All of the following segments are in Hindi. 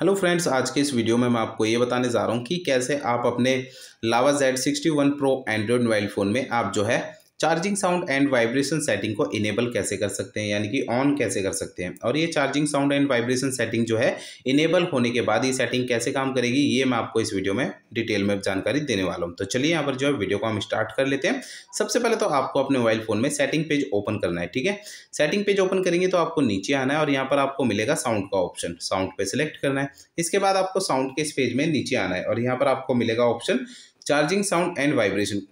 हेलो फ्रेंड्स आज के इस वीडियो में मैं आपको ये बताने जा रहा हूँ कि कैसे आप अपने Lava Z sixty one pro android mobile phone में आप जो है charging sound and vibration setting को इनेबल कैसे कर सकते हैं यानी कि ऑन कैसे कर सकते हैं और ये charging sound and vibration setting जो है इनेबल होने के बाद ये सेटिंग कैसे काम करेगी ये मैं आपको इस वीडियो में डिटेल में जानकारी देने वाला हूँ तो चलिए यहाँ पर जो है वीडियो को हम स्टार्ट कर लेते हैं सबसे पहले तो आपको अपने मोबाइल फ़ोन में सेटिंग पेज ओपन करना है ठीक है सेटिंग पेज ओपन करेंगे तो आपको नीचे आना है और यहाँ पर आपको मिलेगा साउंड का ऑप्शन साउंड पर सिलेक्ट करना है इसके बाद आपको साउंड के इस पेज में नीचे आना है और यहाँ पर आपको मिलेगा option charging sound and vibration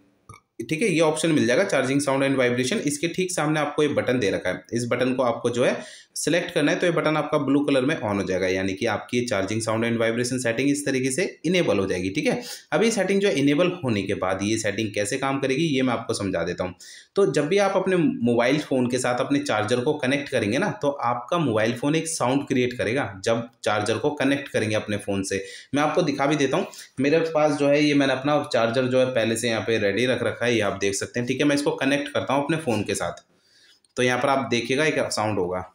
ठीक है ये ऑप्शन मिल जाएगा चार्जिंग साउंड एंड वाइब्रेशन इसके ठीक सामने आपको ये बटन दे रखा है इस बटन को आपको जो है सेलेक्ट करना है तो ये बटन आपका ब्लू कलर में ऑन हो जाएगा यानी कि आपकी charging sound and vibration setting इस तरीके से इनेबल हो जाएगी ठीक है अब ये सेटिंग जो है इनेबल होने के बाद ये सेटिंग कैसे काम करेगी ये मैं आपको समझा देता हूँ तो जब भी आप अपने मोबाइल फ़ोन के साथ अपने चार्जर को कनेक्ट करेंगे ना तो आपका मोबाइल फ़ोन एक साउंड क्रिएट करेगा जब चार्जर को कनेक्ट करेंगे अपने फ़ोन से मैं आपको दिखा भी देता हूँ मेरे पास जो है ये मैंने अपना चार्जर जो है पहले से यहाँ पर रेडी रख रखा है है ये आप देख सकते हैं ठीक है मैं इसको कनेक्ट करता हूँ अपने फ़ोन के साथ तो यहाँ पर आप देखिएगा एक साउंड होगा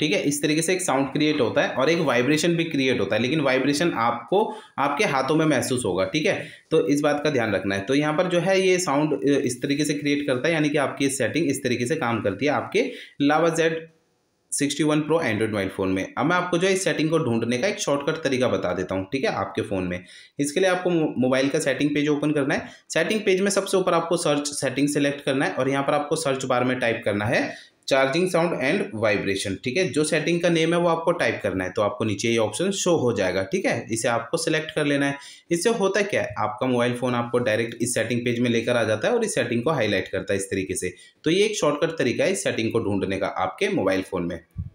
ठीक है इस तरीके से एक साउंड क्रिएट होता है और एक वाइब्रेशन भी क्रिएट होता है लेकिन वाइब्रेशन आपको आपके हाथों में महसूस होगा ठीक है तो इस बात का ध्यान रखना है तो यहाँ पर जो है ये साउंड इस तरीके से क्रिएट करता है यानी कि आपकी सेटिंग इस तरीके से काम करती है आपके Lava Z sixty one pro Android mobile phone में अब मैं आपको जो है इस सेटिंग को ढूंढने का एक शॉर्टकट तरीका बता देता हूँ ठीक है आपके फ़ोन में इसके लिए आपको मोबाइल का सेटिंग पेज ओपन करना है सेटिंग पेज में सबसे ऊपर आपको सर्च सेटिंग सेलेक्ट करना है और यहाँ पर आपको सर्च बार में टाइप करना है चार्जिंग साउंड एंड वाइब्रेशन ठीक है जो सेटिंग का नेम है वो आपको टाइप करना है तो आपको नीचे ये ऑप्शन शो हो जाएगा ठीक है इसे आपको सेलेक्ट कर लेना है इससे होता क्या है आपका मोबाइल फ़ोन आपको डायरेक्ट इस सेटिंग पेज में लेकर आ जाता है और इस सेटिंग को हाईलाइट करता है इस तरीके से तो ये एक शॉर्टकट तरीका है इस सेटिंग को ढूंढने का आपके मोबाइल फ़ोन में